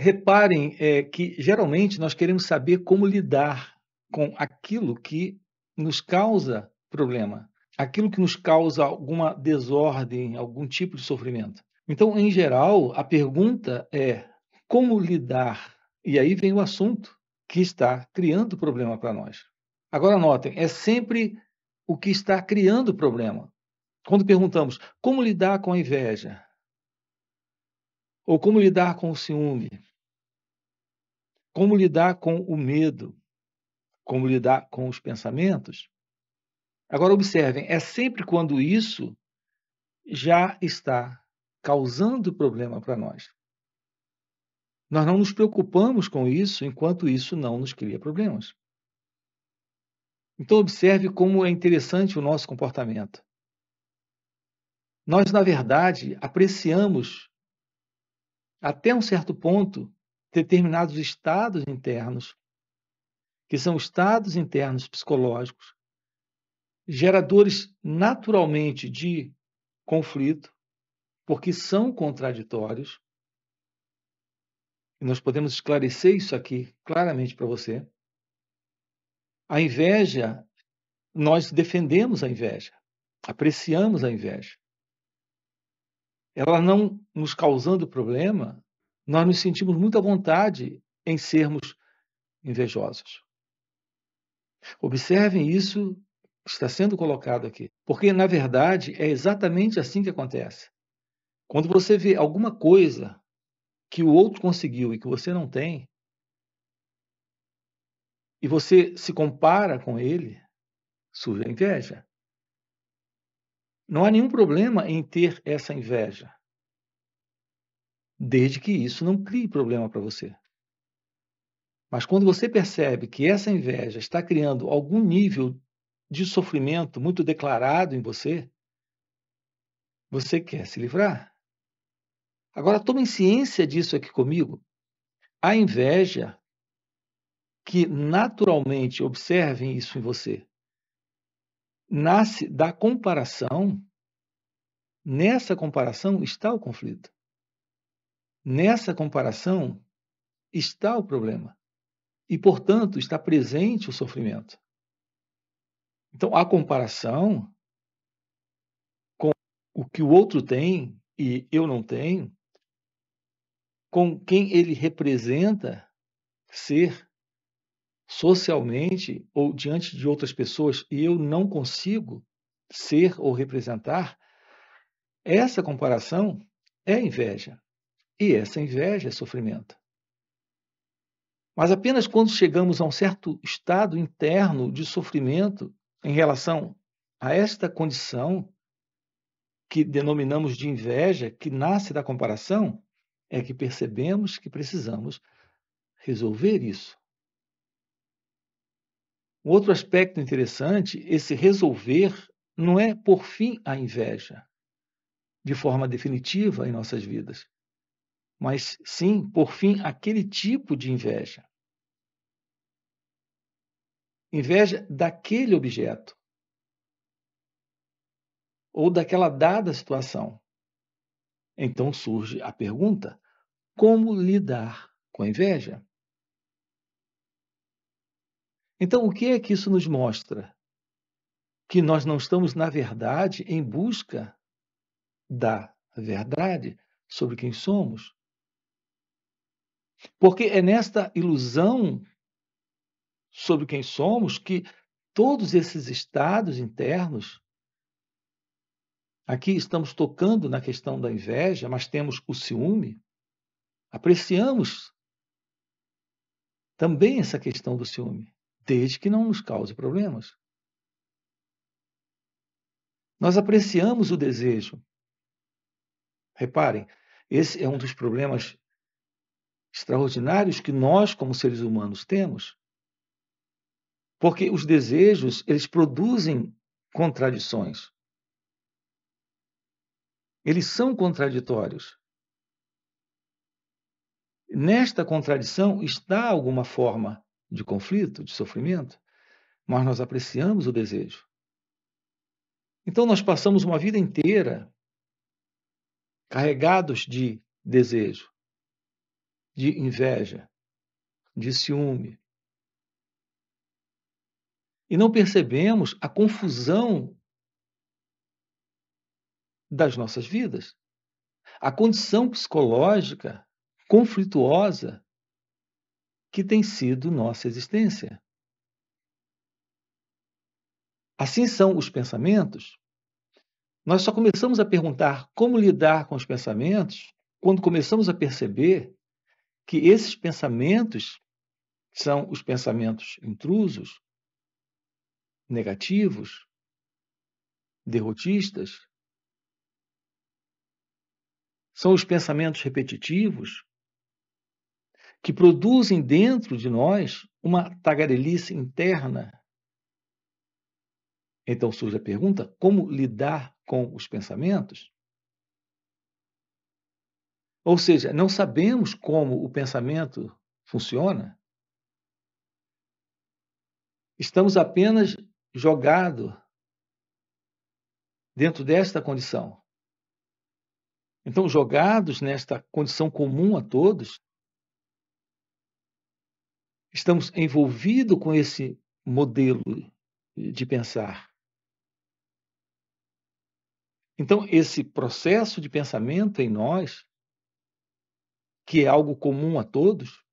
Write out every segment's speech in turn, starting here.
reparem é, que geralmente nós queremos saber como lidar com aquilo que nos causa problema, aquilo que nos causa alguma desordem, algum tipo de sofrimento. Então, em geral, a pergunta é como lidar? E aí vem o assunto que está criando problema para nós. Agora, notem, é sempre o que está criando problema. Quando perguntamos como lidar com a inveja, ou como lidar com o ciúme, como lidar com o medo? Como lidar com os pensamentos? Agora, observem: é sempre quando isso já está causando problema para nós. Nós não nos preocupamos com isso enquanto isso não nos cria problemas. Então, observe como é interessante o nosso comportamento. Nós, na verdade, apreciamos até um certo ponto determinados estados internos, que são estados internos psicológicos, geradores naturalmente de conflito, porque são contraditórios. E nós podemos esclarecer isso aqui claramente para você. A inveja, nós defendemos a inveja, apreciamos a inveja. Ela não nos causando problema, nós nos sentimos muita vontade em sermos invejosos. Observem isso que está sendo colocado aqui, porque na verdade é exatamente assim que acontece. Quando você vê alguma coisa que o outro conseguiu e que você não tem, e você se compara com ele, surge a inveja. Não há nenhum problema em ter essa inveja desde que isso não crie problema para você. Mas quando você percebe que essa inveja está criando algum nível de sofrimento muito declarado em você, você quer se livrar. Agora, tomem ciência disso aqui comigo. A inveja que naturalmente, observem isso em você, nasce da comparação. Nessa comparação está o conflito. Nessa comparação está o problema. E, portanto, está presente o sofrimento. Então, a comparação com o que o outro tem e eu não tenho, com quem ele representa ser socialmente ou diante de outras pessoas e eu não consigo ser ou representar, essa comparação é inveja. E essa inveja é sofrimento. Mas apenas quando chegamos a um certo estado interno de sofrimento em relação a esta condição que denominamos de inveja, que nasce da comparação, é que percebemos que precisamos resolver isso. Um outro aspecto interessante, esse resolver não é por fim a inveja, de forma definitiva em nossas vidas, mas sim, por fim, aquele tipo de inveja. Inveja daquele objeto ou daquela dada situação. Então surge a pergunta: como lidar com a inveja? Então, o que é que isso nos mostra? Que nós não estamos, na verdade, em busca da verdade sobre quem somos. Porque é nesta ilusão sobre quem somos que todos esses estados internos. Aqui estamos tocando na questão da inveja, mas temos o ciúme. Apreciamos também essa questão do ciúme, desde que não nos cause problemas. Nós apreciamos o desejo. Reparem, esse é um dos problemas extraordinários que nós, como seres humanos, temos. Porque os desejos, eles produzem contradições. Eles são contraditórios. Nesta contradição está alguma forma de conflito, de sofrimento, mas nós apreciamos o desejo. Então nós passamos uma vida inteira carregados de desejo de inveja, de ciúme. E não percebemos a confusão das nossas vidas. A condição psicológica conflituosa que tem sido nossa existência. Assim são os pensamentos. Nós só começamos a perguntar como lidar com os pensamentos quando começamos a perceber que esses pensamentos são os pensamentos intrusos, negativos, derrotistas, são os pensamentos repetitivos que produzem dentro de nós uma tagarelice interna. Então surge a pergunta: como lidar com os pensamentos? Ou seja, não sabemos como o pensamento funciona. Estamos apenas jogados dentro desta condição. Então, jogados nesta condição comum a todos, estamos envolvidos com esse modelo de pensar. Então, esse processo de pensamento em nós que é algo comum a todos,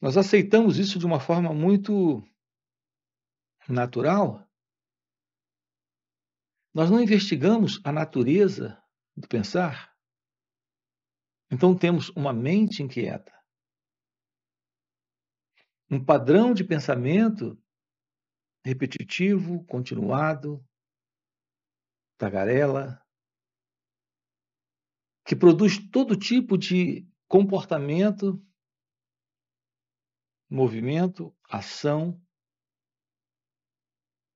nós aceitamos isso de uma forma muito natural. Nós não investigamos a natureza do pensar. Então temos uma mente inquieta, um padrão de pensamento repetitivo, continuado, tagarela, que produz todo tipo de comportamento, movimento, ação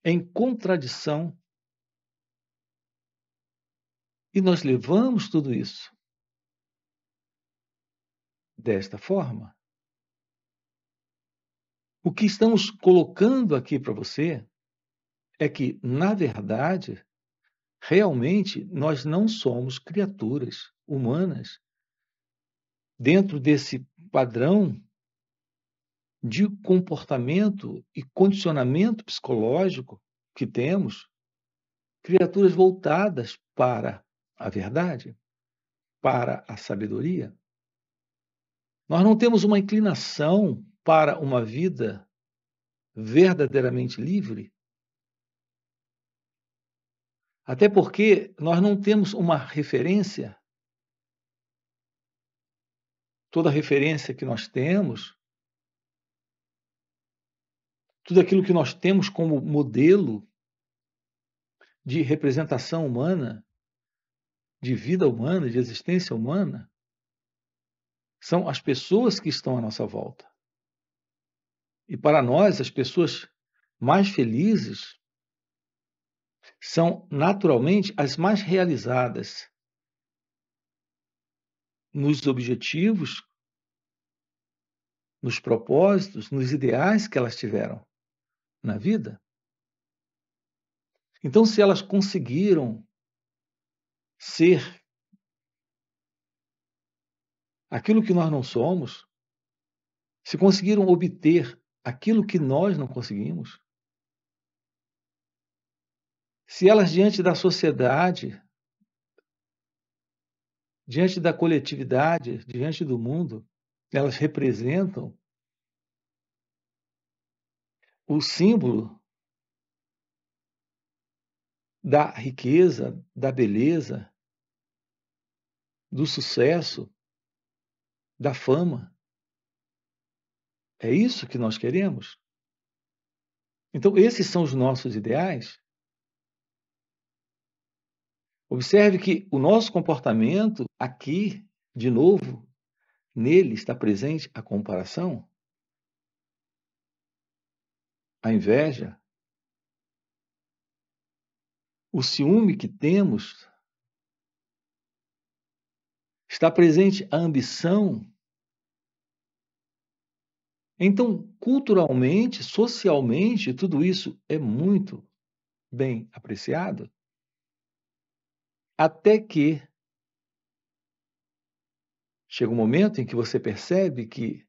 em contradição. E nós levamos tudo isso desta forma. O que estamos colocando aqui para você é que, na verdade, realmente nós não somos criaturas humanas, dentro desse padrão de comportamento e condicionamento psicológico que temos, criaturas voltadas para a verdade, para a sabedoria. Nós não temos uma inclinação para uma vida verdadeiramente livre, até porque nós não temos uma referência toda referência que nós temos, tudo aquilo que nós temos como modelo de representação humana, de vida humana, de existência humana, são as pessoas que estão à nossa volta. E para nós, as pessoas mais felizes são naturalmente as mais realizadas, nos objetivos, nos propósitos, nos ideais que elas tiveram na vida. Então, se elas conseguiram ser aquilo que nós não somos, se conseguiram obter aquilo que nós não conseguimos, se elas, diante da sociedade, diante da coletividade, diante do mundo, elas representam o símbolo da riqueza, da beleza, do sucesso, da fama. É isso que nós queremos? Então, esses são os nossos ideais? Observe que o nosso comportamento aqui, de novo, nele está presente a comparação, a inveja, o ciúme que temos, está presente a ambição. Então, culturalmente, socialmente, tudo isso é muito bem apreciado. Até que chega um momento em que você percebe que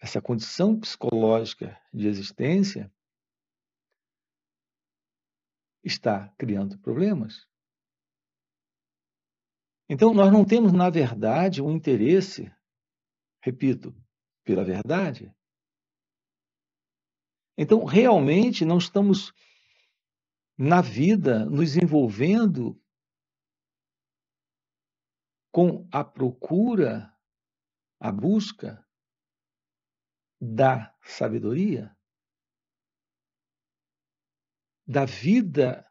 essa condição psicológica de existência está criando problemas. Então, nós não temos, na verdade, um interesse, repito, pela verdade. Então, realmente, não estamos na vida nos envolvendo com a procura, a busca da sabedoria, da vida,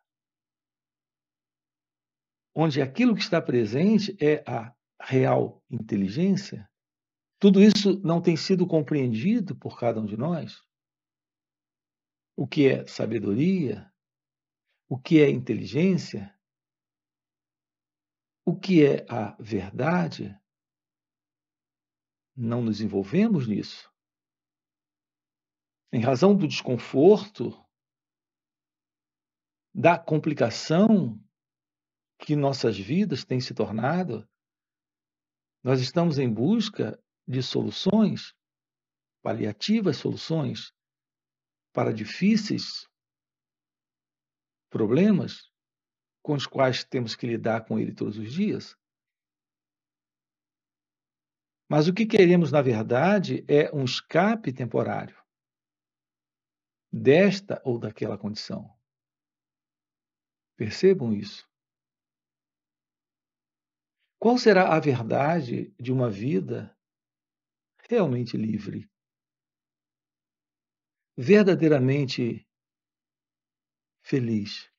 onde aquilo que está presente é a real inteligência, tudo isso não tem sido compreendido por cada um de nós? O que é sabedoria? O que é inteligência? o que é a verdade, não nos envolvemos nisso. Em razão do desconforto, da complicação que nossas vidas têm se tornado, nós estamos em busca de soluções, paliativas soluções, para difíceis problemas com os quais temos que lidar com ele todos os dias. Mas o que queremos, na verdade, é um escape temporário desta ou daquela condição. Percebam isso. Qual será a verdade de uma vida realmente livre? Verdadeiramente feliz?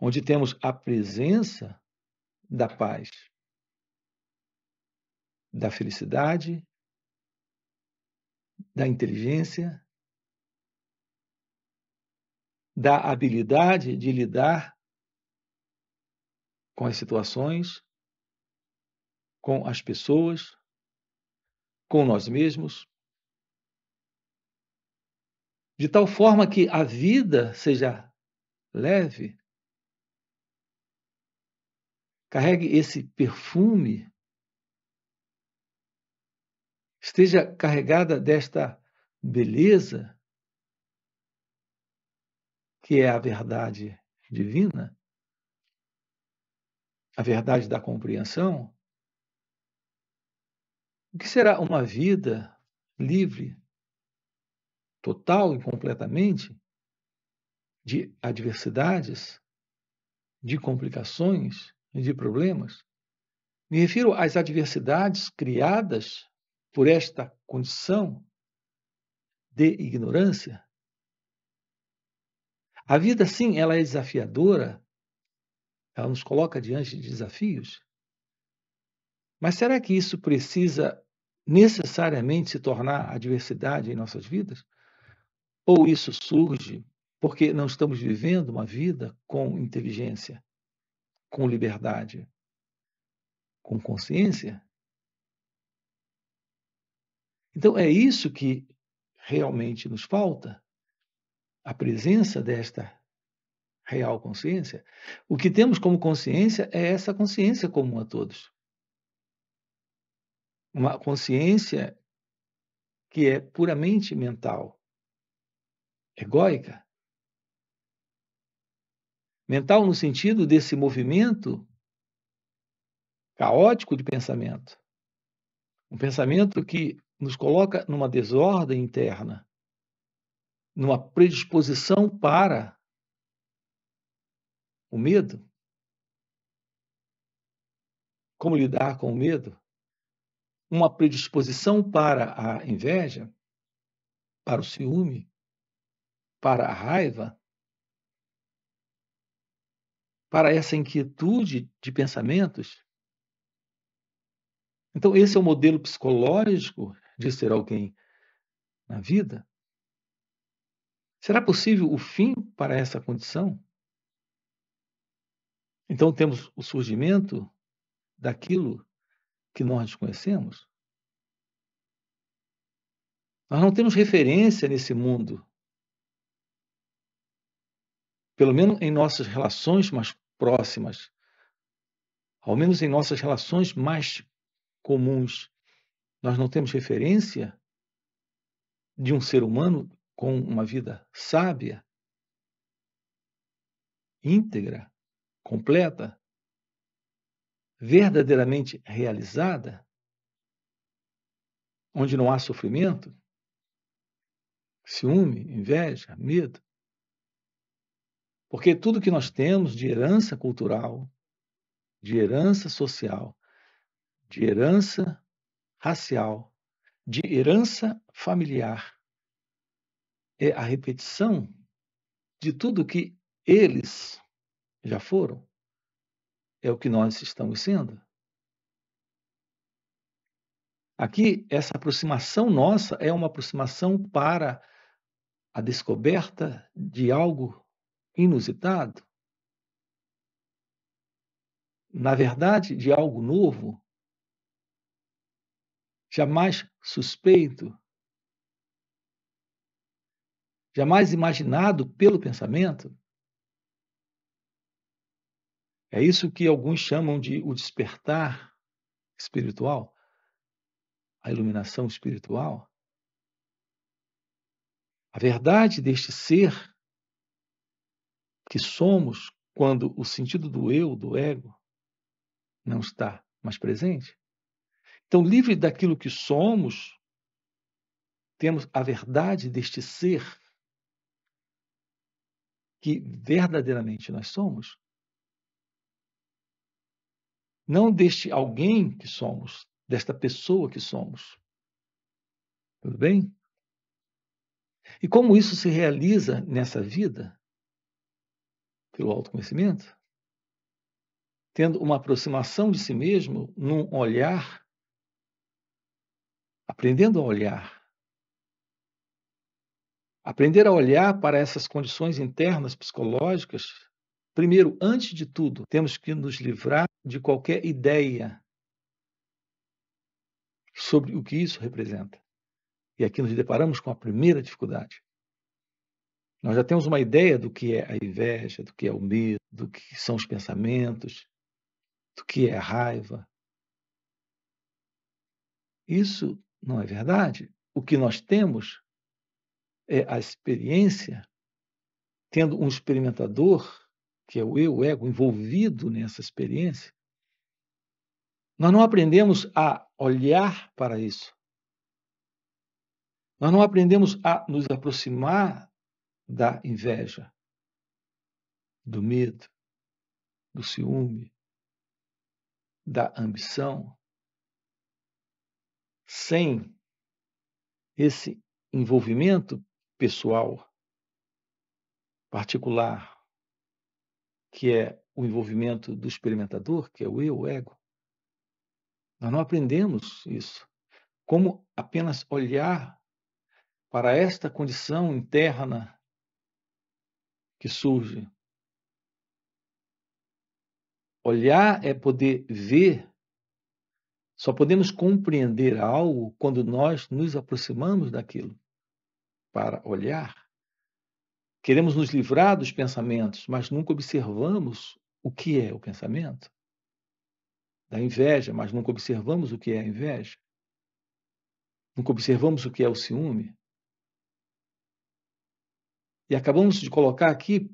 onde temos a presença da paz, da felicidade, da inteligência, da habilidade de lidar com as situações, com as pessoas, com nós mesmos, de tal forma que a vida seja leve, Carregue esse perfume. Esteja carregada desta beleza, que é a verdade divina, a verdade da compreensão. O que será uma vida livre, total e completamente, de adversidades, de complicações, de problemas, me refiro às adversidades criadas por esta condição de ignorância. A vida, sim, ela é desafiadora, ela nos coloca diante de desafios. Mas será que isso precisa necessariamente se tornar adversidade em nossas vidas? Ou isso surge porque não estamos vivendo uma vida com inteligência? com liberdade, com consciência? Então é isso que realmente nos falta, a presença desta real consciência. O que temos como consciência é essa consciência comum a todos. Uma consciência que é puramente mental, egóica, Mental no sentido desse movimento caótico de pensamento. Um pensamento que nos coloca numa desordem interna, numa predisposição para o medo. Como lidar com o medo? Uma predisposição para a inveja, para o ciúme, para a raiva, para essa inquietude de pensamentos. Então, esse é o modelo psicológico de ser alguém na vida. Será possível o fim para essa condição? Então, temos o surgimento daquilo que nós desconhecemos. Nós não temos referência nesse mundo pelo menos em nossas relações mais próximas, ao menos em nossas relações mais comuns, nós não temos referência de um ser humano com uma vida sábia, íntegra, completa, verdadeiramente realizada, onde não há sofrimento, ciúme, inveja, medo, porque tudo que nós temos de herança cultural, de herança social, de herança racial, de herança familiar, é a repetição de tudo que eles já foram. É o que nós estamos sendo. Aqui, essa aproximação nossa é uma aproximação para a descoberta de algo inusitado, na verdade, de algo novo, jamais suspeito, jamais imaginado pelo pensamento. É isso que alguns chamam de o despertar espiritual, a iluminação espiritual. A verdade deste ser que somos quando o sentido do eu, do ego, não está mais presente? Então, livre daquilo que somos, temos a verdade deste ser que verdadeiramente nós somos. Não deste alguém que somos, desta pessoa que somos. Tudo bem? E como isso se realiza nessa vida? pelo autoconhecimento, tendo uma aproximação de si mesmo num olhar, aprendendo a olhar. Aprender a olhar para essas condições internas psicológicas, primeiro, antes de tudo, temos que nos livrar de qualquer ideia sobre o que isso representa. E aqui nos deparamos com a primeira dificuldade. Nós já temos uma ideia do que é a inveja, do que é o medo, do que são os pensamentos, do que é a raiva. Isso não é verdade. O que nós temos é a experiência, tendo um experimentador, que é o eu, o ego, envolvido nessa experiência. Nós não aprendemos a olhar para isso. Nós não aprendemos a nos aproximar da inveja, do medo, do ciúme, da ambição, sem esse envolvimento pessoal particular, que é o envolvimento do experimentador, que é o eu, o ego, nós não aprendemos isso. Como apenas olhar para esta condição interna que surge. Olhar é poder ver. Só podemos compreender algo quando nós nos aproximamos daquilo. Para olhar, queremos nos livrar dos pensamentos, mas nunca observamos o que é o pensamento. Da inveja, mas nunca observamos o que é a inveja. Nunca observamos o que é o ciúme. E acabamos de colocar aqui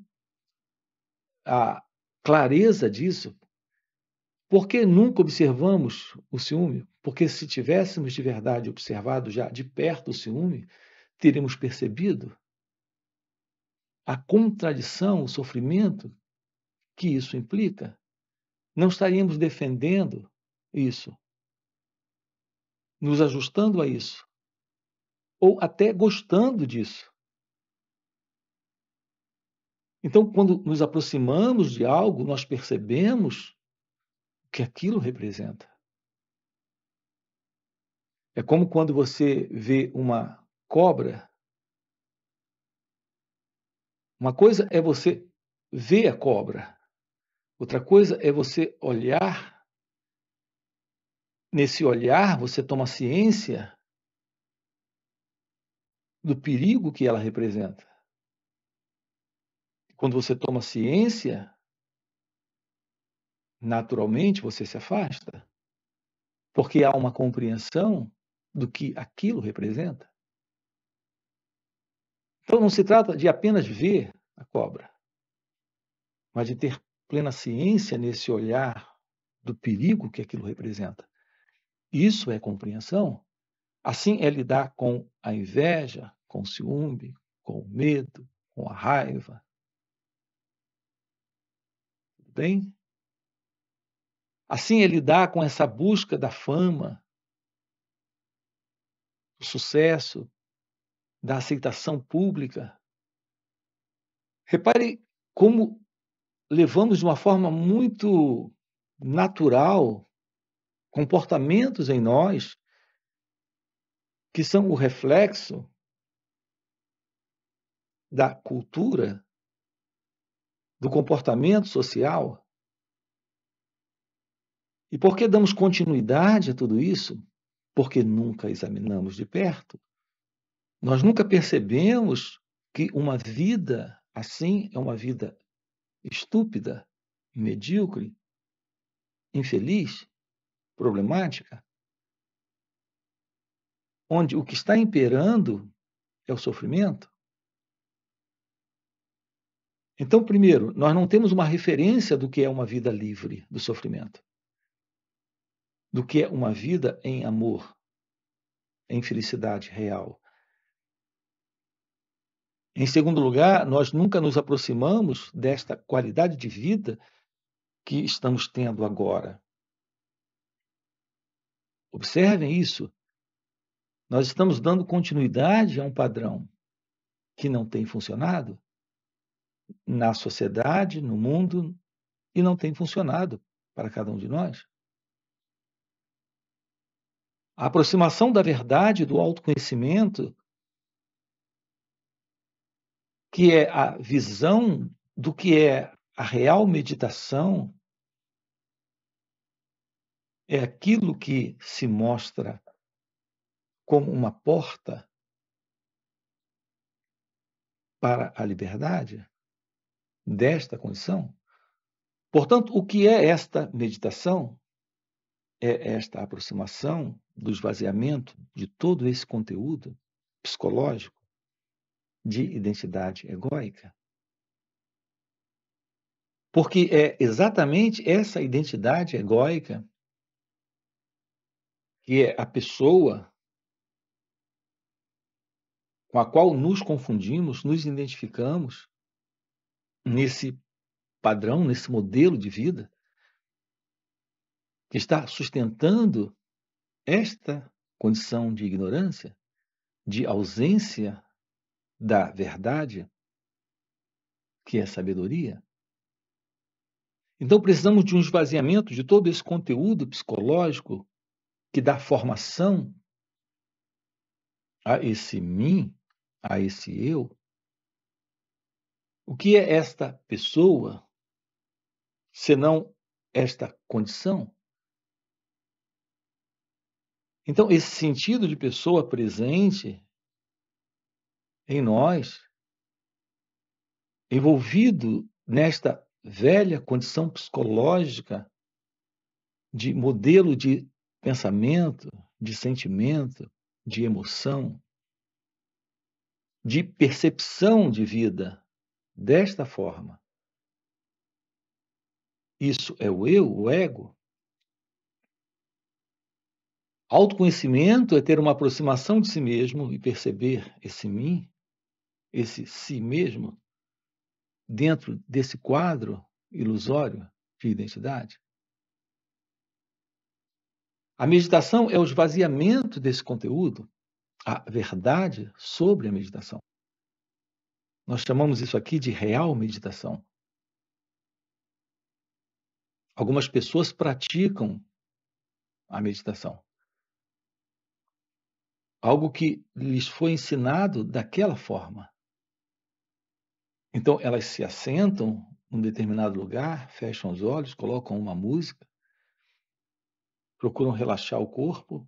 a clareza disso. Por que nunca observamos o ciúme? Porque se tivéssemos de verdade observado já de perto o ciúme, teríamos percebido a contradição, o sofrimento que isso implica. Não estaríamos defendendo isso, nos ajustando a isso, ou até gostando disso. Então, quando nos aproximamos de algo, nós percebemos o que aquilo representa. É como quando você vê uma cobra. Uma coisa é você ver a cobra, outra coisa é você olhar. Nesse olhar, você toma ciência do perigo que ela representa. Quando você toma ciência, naturalmente você se afasta, porque há uma compreensão do que aquilo representa. Então não se trata de apenas ver a cobra, mas de ter plena ciência nesse olhar do perigo que aquilo representa. Isso é compreensão. Assim é lidar com a inveja, com o ciúme, com o medo, com a raiva, tem. Assim ele dá com essa busca da fama, do sucesso, da aceitação pública. Repare como levamos de uma forma muito natural comportamentos em nós que são o reflexo da cultura do comportamento social? E por que damos continuidade a tudo isso? Porque nunca examinamos de perto. Nós nunca percebemos que uma vida assim é uma vida estúpida, medíocre, infeliz, problemática, onde o que está imperando é o sofrimento. Então, primeiro, nós não temos uma referência do que é uma vida livre do sofrimento, do que é uma vida em amor, em felicidade real. Em segundo lugar, nós nunca nos aproximamos desta qualidade de vida que estamos tendo agora. Observem isso. Nós estamos dando continuidade a um padrão que não tem funcionado na sociedade, no mundo, e não tem funcionado para cada um de nós. A aproximação da verdade, do autoconhecimento, que é a visão do que é a real meditação, é aquilo que se mostra como uma porta para a liberdade desta condição. Portanto, o que é esta meditação? É esta aproximação do esvaziamento de todo esse conteúdo psicológico de identidade egóica. Porque é exatamente essa identidade egóica que é a pessoa com a qual nos confundimos, nos identificamos nesse padrão, nesse modelo de vida, que está sustentando esta condição de ignorância, de ausência da verdade, que é sabedoria. Então precisamos de um esvaziamento de todo esse conteúdo psicológico que dá formação a esse mim, a esse eu, o que é esta pessoa, senão esta condição? Então, esse sentido de pessoa presente em nós, envolvido nesta velha condição psicológica de modelo de pensamento, de sentimento, de emoção, de percepção de vida, desta forma. Isso é o eu, o ego? Autoconhecimento é ter uma aproximação de si mesmo e perceber esse mim, esse si mesmo, dentro desse quadro ilusório de identidade. A meditação é o esvaziamento desse conteúdo, a verdade sobre a meditação. Nós chamamos isso aqui de real meditação. Algumas pessoas praticam a meditação. Algo que lhes foi ensinado daquela forma. Então, elas se assentam num determinado lugar, fecham os olhos, colocam uma música, procuram relaxar o corpo,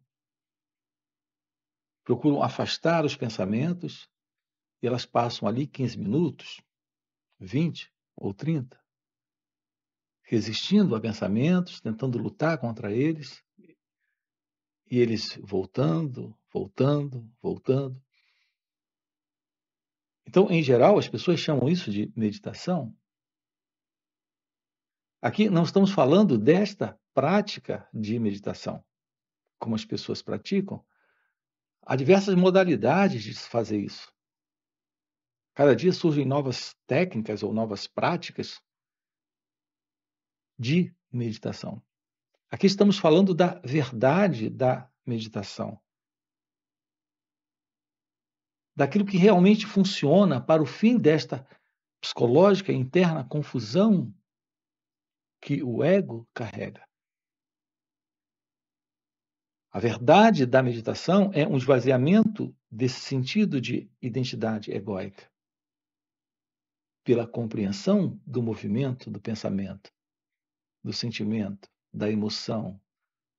procuram afastar os pensamentos, e elas passam ali 15 minutos, 20 ou 30, resistindo a pensamentos, tentando lutar contra eles, e eles voltando, voltando, voltando. Então, em geral, as pessoas chamam isso de meditação. Aqui não estamos falando desta prática de meditação, como as pessoas praticam. Há diversas modalidades de se fazer isso. Cada dia surgem novas técnicas ou novas práticas de meditação. Aqui estamos falando da verdade da meditação. Daquilo que realmente funciona para o fim desta psicológica interna confusão que o ego carrega. A verdade da meditação é um esvaziamento desse sentido de identidade egóica pela compreensão do movimento do pensamento, do sentimento, da emoção,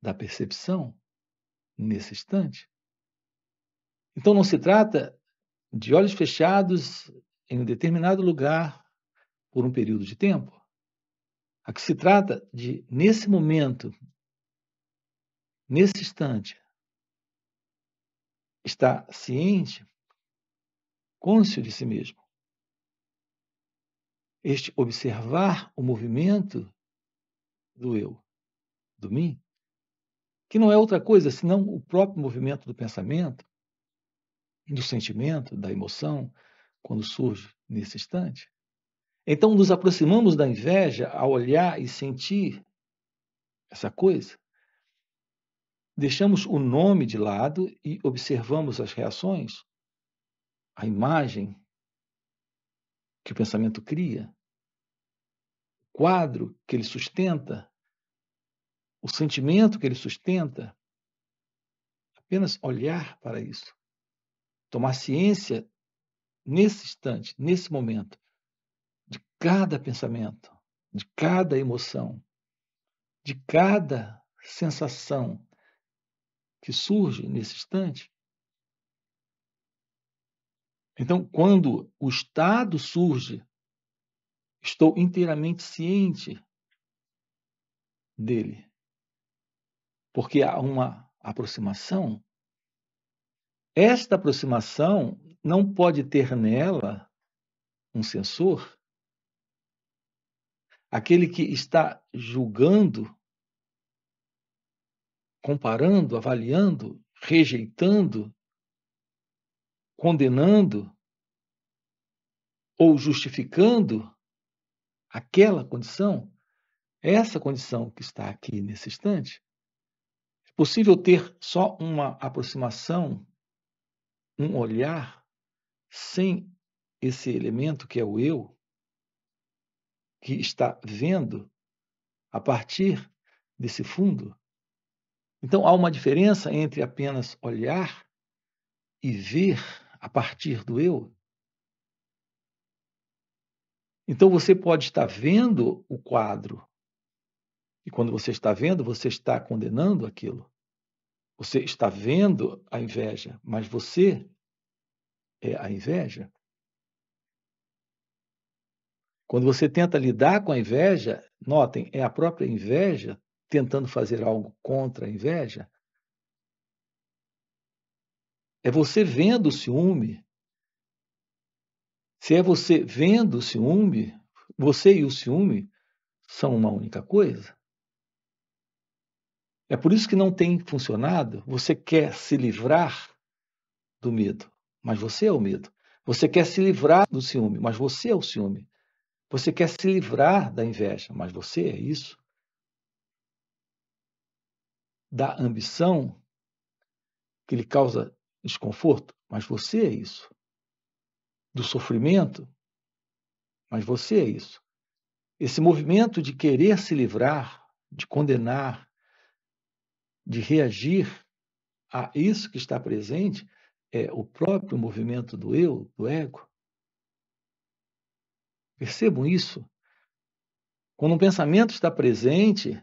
da percepção nesse instante. Então não se trata de olhos fechados em um determinado lugar por um período de tempo. A que se trata de, nesse momento, nesse instante, estar ciente, cônscio de si mesmo este observar o movimento do eu, do mim, que não é outra coisa senão o próprio movimento do pensamento, do sentimento, da emoção, quando surge nesse instante. Então, nos aproximamos da inveja ao olhar e sentir essa coisa. Deixamos o nome de lado e observamos as reações, a imagem que o pensamento cria quadro que ele sustenta, o sentimento que ele sustenta. Apenas olhar para isso, tomar ciência nesse instante, nesse momento, de cada pensamento, de cada emoção, de cada sensação que surge nesse instante. Então, quando o estado surge Estou inteiramente ciente dele. Porque há uma aproximação. Esta aproximação não pode ter nela um censor. Aquele que está julgando, comparando, avaliando, rejeitando, condenando ou justificando aquela condição, essa condição que está aqui nesse instante, é possível ter só uma aproximação, um olhar, sem esse elemento que é o eu, que está vendo a partir desse fundo. Então há uma diferença entre apenas olhar e ver a partir do eu então você pode estar vendo o quadro. E quando você está vendo, você está condenando aquilo. Você está vendo a inveja, mas você é a inveja. Quando você tenta lidar com a inveja, notem, é a própria inveja tentando fazer algo contra a inveja. É você vendo o ciúme se é você vendo o ciúme, você e o ciúme são uma única coisa. É por isso que não tem funcionado. Você quer se livrar do medo, mas você é o medo. Você quer se livrar do ciúme, mas você é o ciúme. Você quer se livrar da inveja, mas você é isso. Da ambição que lhe causa desconforto, mas você é isso do sofrimento, mas você é isso. Esse movimento de querer se livrar, de condenar, de reagir a isso que está presente, é o próprio movimento do eu, do ego. Percebam isso. Quando um pensamento está presente,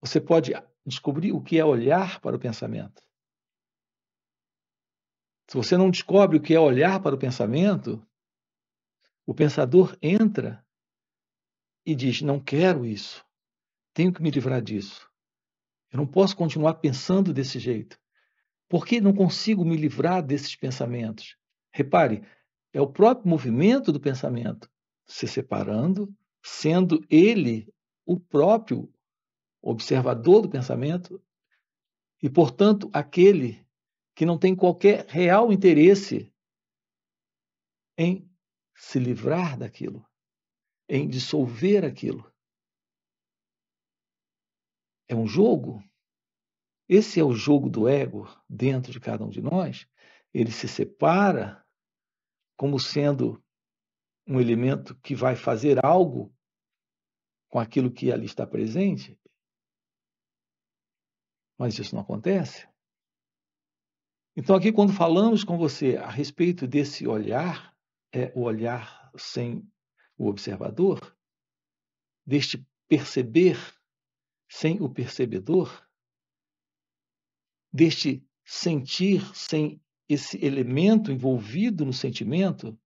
você pode descobrir o que é olhar para o pensamento. Se você não descobre o que é olhar para o pensamento, o pensador entra e diz: Não quero isso, tenho que me livrar disso. Eu não posso continuar pensando desse jeito. Por que não consigo me livrar desses pensamentos? Repare, é o próprio movimento do pensamento se separando, sendo ele o próprio observador do pensamento e, portanto, aquele que não tem qualquer real interesse em se livrar daquilo, em dissolver aquilo. É um jogo. Esse é o jogo do ego dentro de cada um de nós. Ele se separa como sendo um elemento que vai fazer algo com aquilo que ali está presente. Mas isso não acontece. Então, aqui, quando falamos com você a respeito desse olhar, é o olhar sem o observador, deste perceber sem o percebedor, deste sentir sem esse elemento envolvido no sentimento,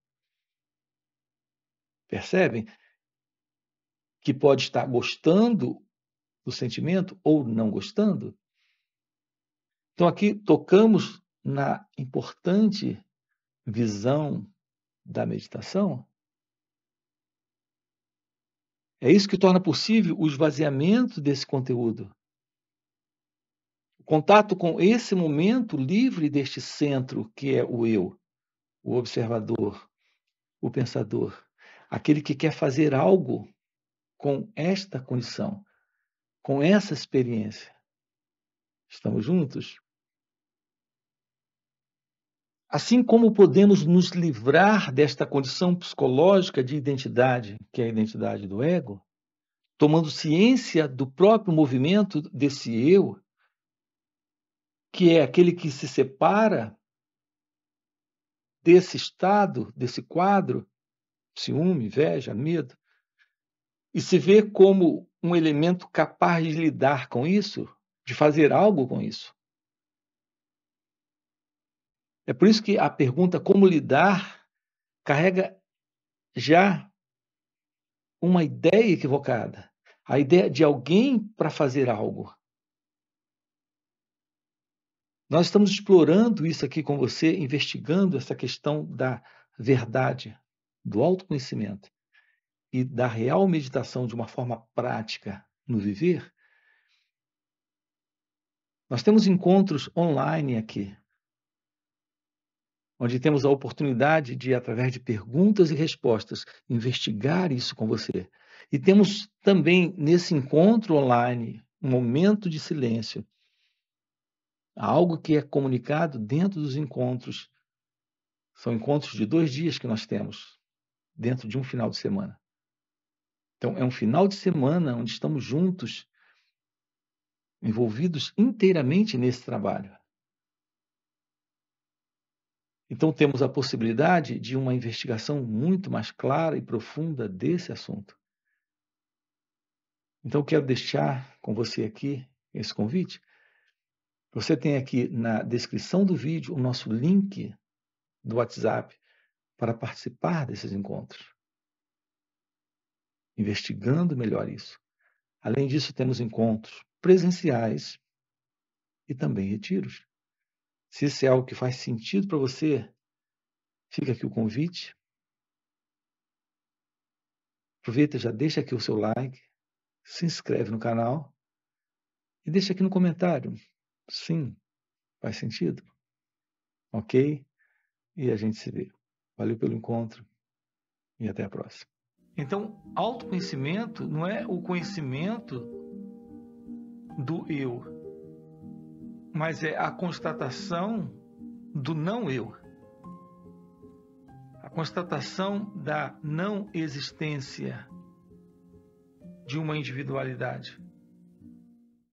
percebem? Que pode estar gostando do sentimento ou não gostando. Então, aqui tocamos na importante visão da meditação, é isso que torna possível o esvaziamento desse conteúdo. O contato com esse momento livre deste centro que é o eu, o observador, o pensador, aquele que quer fazer algo com esta condição, com essa experiência. Estamos juntos? Assim como podemos nos livrar desta condição psicológica de identidade, que é a identidade do ego, tomando ciência do próprio movimento desse eu, que é aquele que se separa desse estado, desse quadro, ciúme, inveja, medo, e se vê como um elemento capaz de lidar com isso, de fazer algo com isso. É por isso que a pergunta como lidar carrega já uma ideia equivocada, a ideia de alguém para fazer algo. Nós estamos explorando isso aqui com você, investigando essa questão da verdade, do autoconhecimento e da real meditação de uma forma prática no viver. Nós temos encontros online aqui, onde temos a oportunidade de, através de perguntas e respostas, investigar isso com você. E temos também, nesse encontro online, um momento de silêncio, algo que é comunicado dentro dos encontros. São encontros de dois dias que nós temos, dentro de um final de semana. Então, é um final de semana onde estamos juntos, envolvidos inteiramente nesse trabalho. Então, temos a possibilidade de uma investigação muito mais clara e profunda desse assunto. Então, quero deixar com você aqui esse convite. Você tem aqui na descrição do vídeo o nosso link do WhatsApp para participar desses encontros. Investigando melhor isso. Além disso, temos encontros presenciais e também retiros. Se isso é algo que faz sentido para você, fica aqui o convite. Aproveita, já deixa aqui o seu like, se inscreve no canal e deixa aqui no comentário. Sim, faz sentido? Ok? E a gente se vê. Valeu pelo encontro e até a próxima. Então, autoconhecimento não é o conhecimento do eu, mas é a constatação do não eu. A constatação da não existência de uma individualidade.